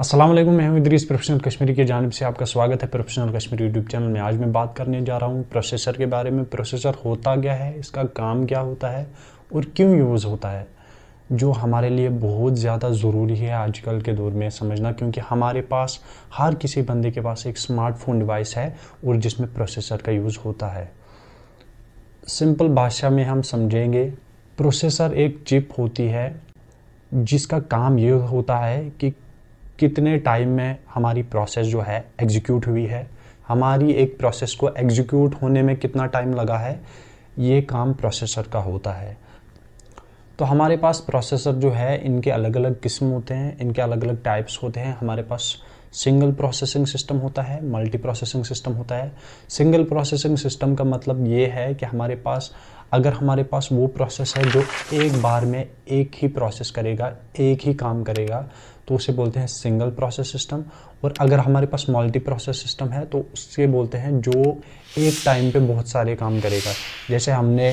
असलम मैं मैं इदरीस प्रोफेशनल कश्मीरी की जानब से आपका स्वागत है प्रोफेशनल कश्मीरी यूट्यूब चैनल में आज मैं बात करने जा रहा हूँ प्रोसेसर के बारे में प्रोसेसर होता क्या है इसका काम क्या होता है और क्यों यूज़ होता है जो हमारे लिए बहुत ज़्यादा ज़रूरी है आजकल के दौर में समझना क्योंकि हमारे पास हर किसी बंदे के पास एक स्मार्टफोन डिवाइस है और जिसमें प्रोसेसर का यूज़ होता है सिंपल भाषा में हम समझेंगे प्रोसेसर एक चिप होती है जिसका काम ये होता है कि कितने टाइम में हमारी प्रोसेस जो है एग्जीक्यूट हुई है हमारी एक प्रोसेस को एग्जीक्यूट होने में कितना टाइम लगा है ये काम प्रोसेसर का होता है तो हमारे पास प्रोसेसर जो है इनके अलग अलग किस्म होते हैं इनके अलग अलग टाइप्स होते हैं हमारे पास सिंगल प्रोसेसिंग सिस्टम होता है मल्टी प्रोसेसिंग सिस्टम होता है सिंगल प्रोसेसिंग सिस्टम का मतलब ये है कि हमारे पास अगर हमारे पास वो प्रोसेस है जो एक बार में एक ही प्रोसेस करेगा एक ही काम करेगा तो उसे बोलते हैं सिंगल प्रोसेस सिस्टम और अगर हमारे पास मल्टी प्रोसेस सिस्टम है तो उससे बोलते हैं जो एक टाइम पे बहुत सारे काम करेगा जैसे हमने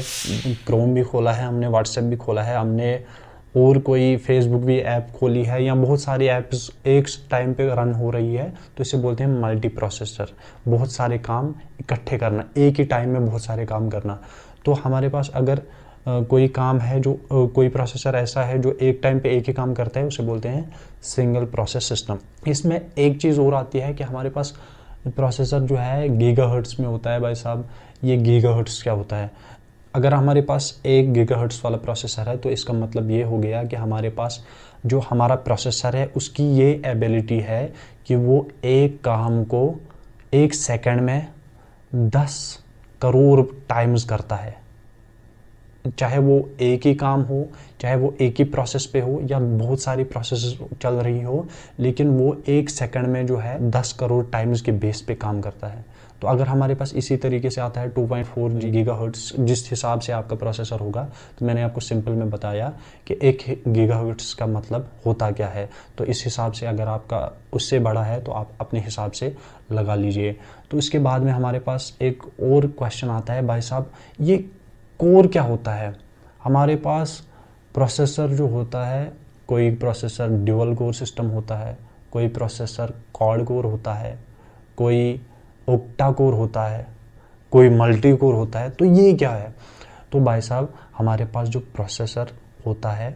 क्रोम भी खोला है हमने व्हाट्सएप भी खोला है हमने और कोई फेसबुक भी ऐप खोली है या बहुत सारी ऐप्स एक टाइम पे रन हो रही है तो इसे बोलते हैं मल्टी प्रोसेसर बहुत सारे काम इकट्ठे करना एक ही टाइम में बहुत सारे काम करना तो हमारे पास अगर कोई काम है जो कोई प्रोसेसर ऐसा है जो एक टाइम पे एक ही काम करता है उसे बोलते हैं सिंगल प्रोसेस सिस्टम इसमें एक चीज़ और आती है कि हमारे पास प्रोसेसर जो है गीगा में होता है भाई साहब ये गीगा क्या होता है अगर हमारे पास एक गीगा वाला प्रोसेसर है तो इसका मतलब ये हो गया कि हमारे पास जो हमारा प्रोसेसर है उसकी ये एबिलिटी है कि वो एक काम को एक सेकंड में दस करोड़ टाइम्स करता है चाहे वो एक ही काम हो चाहे वो एक ही प्रोसेस पे हो या बहुत सारी प्रोसेस चल रही हो लेकिन वो एक सेकंड में जो है दस करोड़ टाइम्स के बेस पे काम करता है तो अगर हमारे पास इसी तरीके से आता है 2.4 पॉइंट फोर जिस हिसाब से आपका प्रोसेसर होगा तो मैंने आपको सिंपल में बताया कि एक गीगा का मतलब होता क्या है तो इस हिसाब से अगर आपका उससे बड़ा है तो आप अपने हिसाब से लगा लीजिए तो इसके बाद में हमारे पास एक और क्वेश्चन आता है भाई साहब ये कोर क्या होता है हमारे पास प्रोसेसर जो होता है कोई प्रोसेसर ड्यूअल कोर सिस्टम होता है कोई प्रोसेसर कॉड कोर होता है कोई ओक्टा कोर होता है कोई मल्टी कोर होता है तो ये क्या है तो भाई साहब हमारे पास जो प्रोसेसर होता है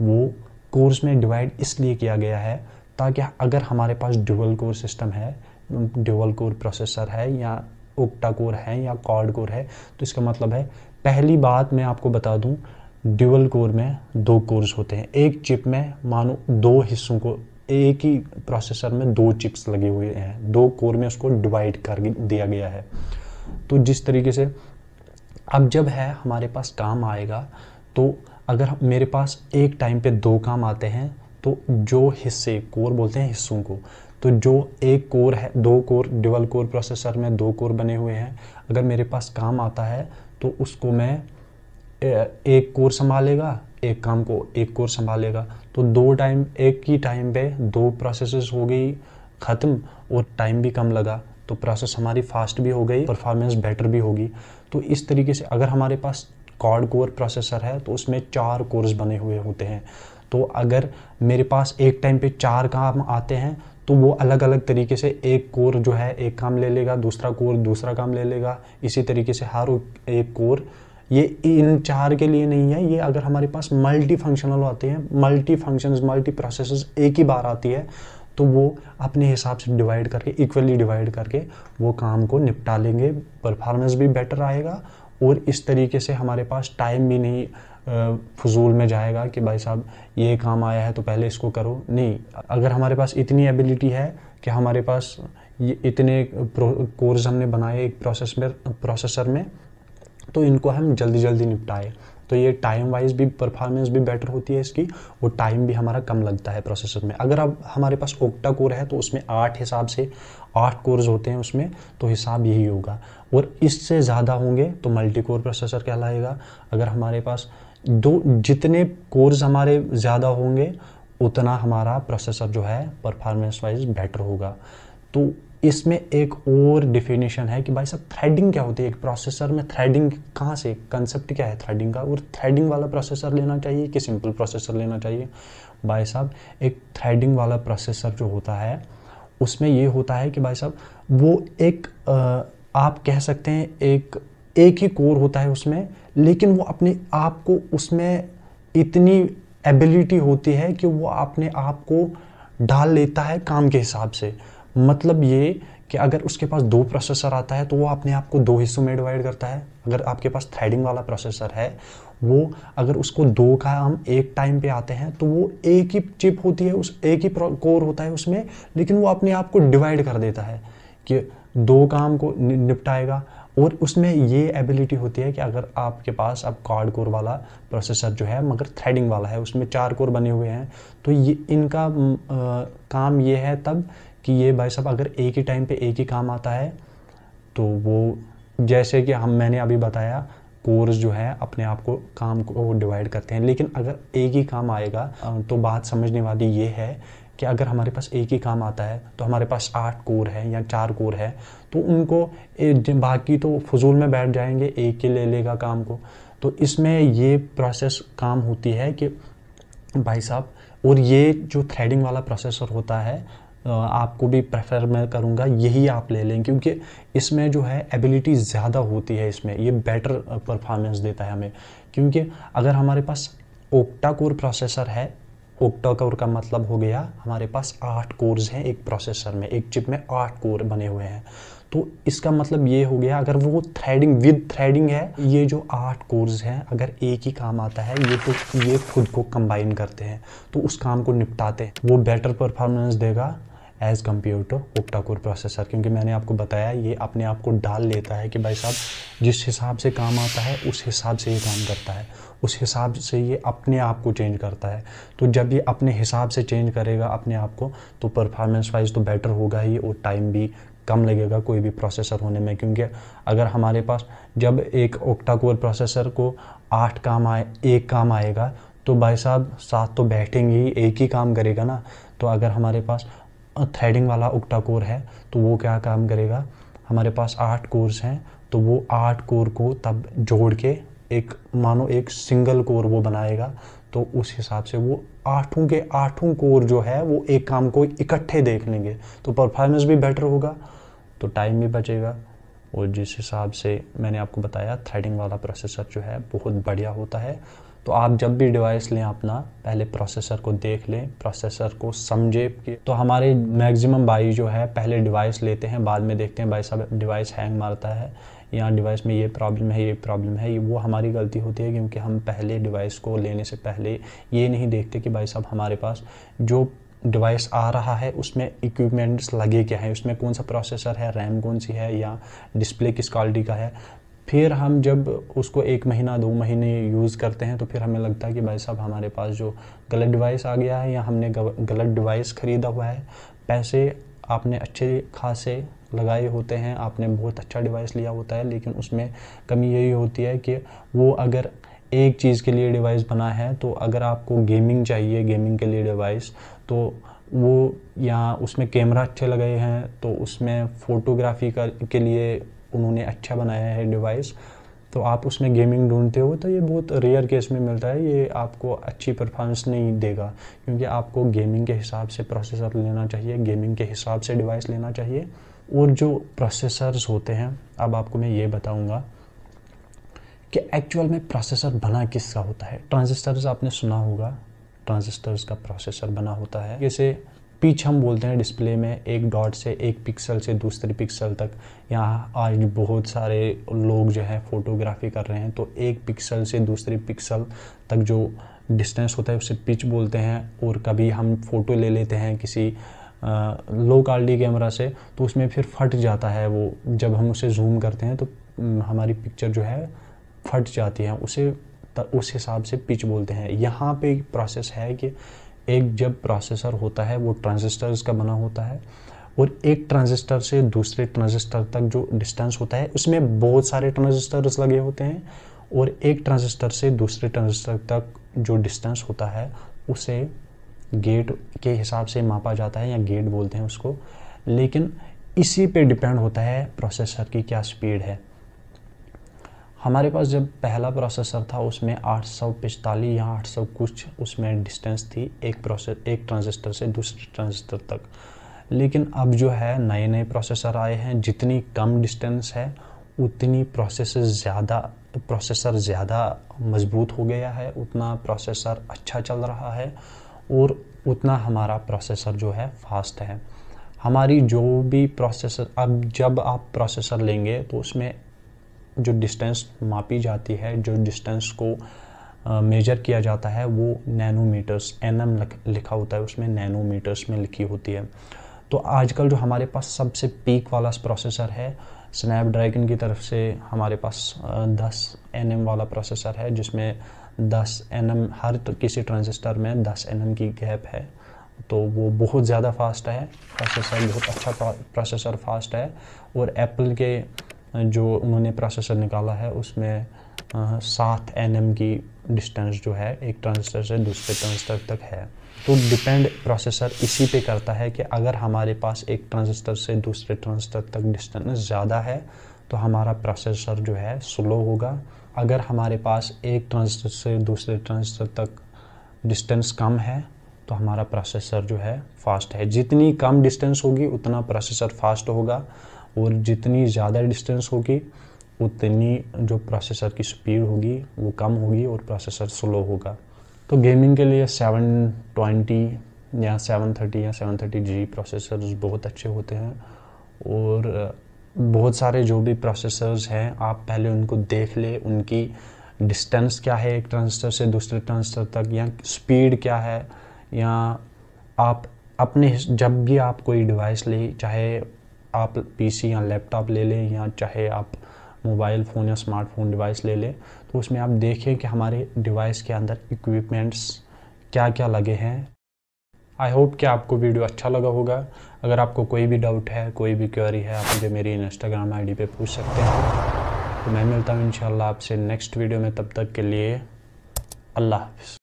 वो कोर्स में डिवाइड इसलिए किया गया है ताकि अगर हमारे पास ड्यूअल कोर सिस्टम है ड्यूअल कोर प्रोसेसर है या ओक्टा कोर है या कॉड कोर है तो इसका मतलब है पहली बात मैं आपको बता दूं ड्यूअल कोर में दो कोर्स होते हैं एक चिप में मानो दो हिस्सों को एक ही प्रोसेसर में दो चिप्स लगे हुए हैं दो कोर में उसको डिवाइड कर दिया गया है तो जिस तरीके से अब जब है हमारे पास काम आएगा तो अगर मेरे पास एक टाइम पे दो काम आते हैं तो जो हिस्से कोर बोलते हैं हिस्सों को तो जो एक कोर है दो कोर डबल कोर प्रोसेसर में दो कोर बने हुए हैं अगर मेरे पास काम आता है तो उसको मैं एक कोर संभालेगा एक काम को एक कोर संभालेगा तो दो टाइम एक ही टाइम पे दो प्रोसेस हो गई ख़त्म और टाइम भी कम लगा तो प्रोसेस हमारी फास्ट भी हो गई परफॉर्मेंस बेटर भी होगी तो इस तरीके से अगर हमारे पास कॉड कोर प्रोसेसर है तो उसमें चार कोर्स बने हुए होते हैं तो अगर मेरे पास एक टाइम पे चार काम आते हैं तो वो अलग अलग तरीके से एक कोर जो है एक काम ले लेगा दूसरा कोर दूसरा काम ले लेगा इसी तरीके से हर एक कोर ये इन चार के लिए नहीं है ये अगर हमारे पास मल्टी फंक्शनल आते हैं मल्टी फंक्शन मल्टी प्रोसेस एक ही बार आती है तो वो अपने हिसाब से डिवाइड करके इक्वली डिवाइड करके वो काम को निपटा लेंगे परफॉर्मेंस भी बेटर आएगा और इस तरीके से हमारे पास टाइम भी नहीं फजूल में जाएगा कि भाई साहब ये काम आया है तो पहले इसको करो नहीं अगर हमारे पास इतनी एबिलिटी है कि हमारे पास ये इतने कोर्स हमने बनाए एक प्रोसेस में प्रोसेसर में तो इनको हम जल्दी जल्दी निपटाए तो ये टाइम वाइज भी परफॉर्मेंस भी बेटर होती है इसकी वो टाइम भी हमारा कम लगता है प्रोसेसर में अगर अब हमारे पास ओक्टा कोर है तो उसमें आठ हिसाब से आठ कोर्स होते हैं उसमें तो हिसाब यही होगा और इससे ज़्यादा होंगे तो मल्टी कोर प्रोसेसर कहलाएगा अगर हमारे पास दो जितने कोर्स हमारे ज़्यादा होंगे उतना हमारा प्रोसेसर जो है परफॉर्मेंस वाइज बेटर होगा तो इसमें एक और डिफिनेशन है कि भाई साहब थ्रेडिंग क्या होती है एक प्रोसेसर में थ्रेडिंग कहाँ से कंसेप्ट क्या है थ्रेडिंग का और थ्रेडिंग वाला प्रोसेसर लेना चाहिए कि सिंपल प्रोसेसर लेना चाहिए भाई साहब एक थ्रेडिंग वाला प्रोसेसर जो होता है उसमें ये होता है कि भाई साहब वो एक आ, आप कह सकते हैं एक एक ही कोर होता है उसमें लेकिन वो अपने आप को उसमें इतनी एबिलिटी होती है कि वो अपने आप को डाल लेता है काम के हिसाब से मतलब ये कि अगर उसके पास दो प्रोसेसर आता है तो वो अपने आप को दो हिस्सों में डिवाइड करता है अगर आपके पास थ्रेडिंग वाला प्रोसेसर है वो अगर उसको दो का हम एक टाइम पे आते हैं तो वो एक ही चिप होती है उस एक ही कोर होता है उसमें लेकिन वो अपने आप को डिवाइड कर देता है कि दो काम को निपटाएगा और उसमें ये एबिलिटी होती है कि अगर आपके पास अब कार्ड कोर वाला प्रोसेसर जो है मगर थ्रेडिंग वाला है उसमें चार कोर बने हुए हैं तो ये इनका आ, काम ये है तब कि ये भाई साहब अगर एक ही टाइम पे एक ही काम आता है तो वो जैसे कि हम मैंने अभी बताया कोर्स जो है अपने आप को काम को डिवाइड करते हैं लेकिन अगर एक ही काम आएगा तो बात समझने वाली ये है कि अगर हमारे पास एक ही काम आता है तो हमारे पास आठ कोर है या चार कोर है तो उनको बाकी तो फजूल में बैठ जाएंगे एक ही ले लेगा काम को तो इसमें ये प्रोसेस काम होती है कि भाई साहब और ये जो थ्रेडिंग वाला प्रोसेसर होता है आपको भी प्रेफर मैं करूँगा यही आप ले लें क्योंकि इसमें जो है एबिलिटी ज़्यादा होती है इसमें ये बेटर परफॉर्मेंस देता है हमें क्योंकि अगर हमारे पास ओक्टा कोर प्रोसेसर है ओक्टा कोर का मतलब हो गया हमारे पास आठ कोर्स हैं एक प्रोसेसर में एक चिप में आठ कोर बने हुए हैं तो इसका मतलब ये हो गया अगर वो थ्रेडिंग विद थ्रेडिंग है ये जो आठ कोर्स हैं अगर एक ही काम आता है ये तो ये खुद को कंबाइन करते हैं तो उस काम को निपटाते हैं वो बेटर परफॉर्मेंस देगा as compared to octa core processor क्योंकि मैंने आपको बताया ये अपने आप को डाल लेता है कि भाई साहब जिस हिसाब से काम आता है उस हिसाब से ये काम करता है उस हिसाब से ये अपने आप को चेंज करता है तो जब ये अपने हिसाब से चेंज करेगा अपने आप को तो परफॉर्मेंस वाइज तो बेटर होगा ही और टाइम भी कम लगेगा कोई भी प्रोसेसर होने में क्योंकि अगर हमारे पास जब एक ओक्टा कोर प्रोसेसर को आठ काम आए एक काम आएगा तो भाई साहब साथ तो बैठेंगे ही एक ही काम करेगा ना तो अगर हमारे पास थ्रेडिंग वाला उक्टा कोर है तो वो क्या काम करेगा हमारे पास आठ कोर्स हैं तो वो आठ कोर को तब जोड़ के एक मानो एक सिंगल कोर वो बनाएगा तो उस हिसाब से वो आठों के आठों कोर जो है वो एक काम को इकट्ठे देख लेंगे तो परफॉर्मेंस भी बेटर होगा तो टाइम भी बचेगा और जिस हिसाब से मैंने आपको बताया थ्रेडिंग वाला प्रोसेसर जो है बहुत बढ़िया होता है तो आप जब भी डिवाइस लें अपना पहले प्रोसेसर को देख लें प्रोसेसर को समझे तो हमारे मैक्सिमम भाई जो है पहले डिवाइस लेते हैं बाद में देखते हैं भाई साहब डिवाइस हैंग मारता है या डिवाइस में ये प्रॉब्लम है ये प्रॉब्लम है ये वो हमारी गलती होती है क्योंकि हम पहले डिवाइस को लेने से पहले ये नहीं देखते कि भाई साहब हमारे पास जो डिवाइस आ रहा है उसमें इक्विपमेंट्स लगे क्या है उसमें कौन सा प्रोसेसर है रैम कौन सी है या डिस्प्ले किस क्वालिटी का है फिर हम जब उसको एक महीना दो महीने यूज़ करते हैं तो फिर हमें लगता है कि भाई साहब हमारे पास जो गलत डिवाइस आ गया है या हमने गलत डिवाइस ख़रीदा हुआ है पैसे आपने अच्छे खासे लगाए होते हैं आपने बहुत अच्छा डिवाइस लिया होता है लेकिन उसमें कमी यही होती है कि वो अगर एक चीज़ के लिए डिवाइस बना है तो अगर आपको गेमिंग चाहिए गेमिंग के लिए डिवाइस तो वो यहाँ उसमें कैमरा अच्छे लगे हैं तो उसमें फ़ोटोग्राफी का के लिए उन्होंने अच्छा बनाया है डिवाइस तो आप उसमें गेमिंग ढूंढते हो तो ये बहुत रेयर केस में मिलता है ये आपको अच्छी परफॉर्मेंस नहीं देगा क्योंकि आपको गेमिंग के हिसाब से प्रोसेसर लेना चाहिए गेमिंग के हिसाब से डिवाइस लेना चाहिए और जो प्रोसेसर्स होते हैं अब आपको मैं ये बताऊँगा कि एक्चुअल में प्रोसेसर बना किसका होता है ट्रांजिस्टर्स आपने सुना होगा ट्रांजिस्टर्स का प्रोसेसर बना होता है जैसे पिच हम बोलते हैं डिस्प्ले में एक डॉट से एक पिक्सल से दूसरे पिक्सल तक यहाँ आज बहुत सारे लोग जो है फ़ोटोग्राफी कर रहे हैं तो एक पिक्सल से दूसरे पिक्सल तक जो डिस्टेंस होता है उसे पिच बोलते हैं और कभी हम फ़ोटो ले लेते हैं किसी लो क्वालिटी कैमरा से तो उसमें फिर फट जाता है वो जब हम उसे जूम करते हैं तो हमारी पिक्चर जो है फट जाती है उसे उस हिसाब से पिच बोलते हैं यहाँ पे एक प्रोसेस है कि एक जब प्रोसेसर होता है वो ट्रांजिस्टर्स का बना होता है और एक ट्रांजिस्टर से दूसरे ट्रांजिस्टर तक जो डिस्टेंस होता है उसमें बहुत सारे ट्रांजिस्टर्स लगे होते हैं और एक ट्रांजिस्टर से दूसरे ट्रांजिस्टर तक जो डिस्टेंस होता है उसे गेट के हिसाब से मापा जाता है या गेट बोलते हैं उसको लेकिन इसी पे डिपेंड होता है प्रोसेसर की क्या स्पीड है हमारे पास जब पहला प्रोसेसर था उसमें आठ सौ या आठ सौ कुछ उसमें डिस्टेंस थी एक प्रोसेस एक ट्रांजिस्टर से दूसरे ट्रांजिस्टर तक लेकिन अब जो है नए नए प्रोसेसर आए हैं जितनी कम डिस्टेंस है उतनी प्रोसेस ज़्यादा प्रोसेसर ज़्यादा मजबूत हो गया है उतना प्रोसेसर अच्छा चल रहा है और उतना हमारा प्रोसेसर जो है फास्ट है हमारी जो भी प्रोसेसर अब जब आप प्रोसेसर लेंगे तो उसमें जो डिस्टेंस मापी जाती है जो डिस्टेंस को मेजर किया जाता है वो नैनोमीटर्स एन एम लिखा होता है उसमें नैनोमीटर्स में लिखी होती है तो आजकल जो हमारे पास सबसे पीक वाला प्रोसेसर है स्नैपड्रैगन की तरफ से हमारे पास दस एन एम वाला प्रोसेसर है जिसमें दस एन एम हर किसी ट्रांजिस्टर में दस एन एम की गैप है तो वो बहुत ज़्यादा फास्ट है प्रोसेसर बहुत अच्छा प्रोसेसर फास्ट है और एप्पल के जो उन्होंने प्रोसेसर निकाला है उसमें सात एन की डिस्टेंस जो है एक ट्रांजिस्टर से दूसरे ट्रांजिस्टर तक है तो डिपेंड प्रोसेसर इसी पे करता है कि अगर हमारे पास एक ट्रांजिस्टर से दूसरे ट्रांजिस्टर तक डिस्टेंस ज़्यादा है तो हमारा प्रोसेसर जो है स्लो होगा अगर हमारे पास एक ट्रांजिस्टर से दूसरे ट्रांजिस्टर तक डिस्टेंस कम है तो हमारा प्रोसेसर जो है फास्ट है जितनी कम डिस्टेंस होगी उतना प्रोसेसर फास्ट होगा और जितनी ज़्यादा डिस्टेंस होगी उतनी जो प्रोसेसर की स्पीड होगी वो कम होगी और प्रोसेसर स्लो होगा तो गेमिंग के लिए सेवन ट्वेंटी या सेवन थर्टी या सेवन थर्टी जी प्रोसेसर्स बहुत अच्छे होते हैं और बहुत सारे जो भी प्रोसेसर्स हैं आप पहले उनको देख ले उनकी डिस्टेंस क्या है एक ट्रांसटर से दूसरे ट्रांसटर तक या स्पीड क्या है या आप अपने जब भी आप कोई डिवाइस ले चाहे आप पीसी या लैपटॉप ले लें या चाहे आप मोबाइल फ़ोन या स्मार्टफोन डिवाइस ले लें तो उसमें आप देखें कि हमारे डिवाइस के अंदर इक्विपमेंट्स क्या क्या लगे हैं आई होप कि आपको वीडियो अच्छा लगा होगा अगर आपको कोई भी डाउट है कोई भी क्वेरी है आप मुझे मेरी इंस्टाग्राम आईडी पे पूछ सकते हैं तो मैं मिलता हूँ इन आपसे नेक्स्ट वीडियो में तब तक के लिए अल्लाह हाफ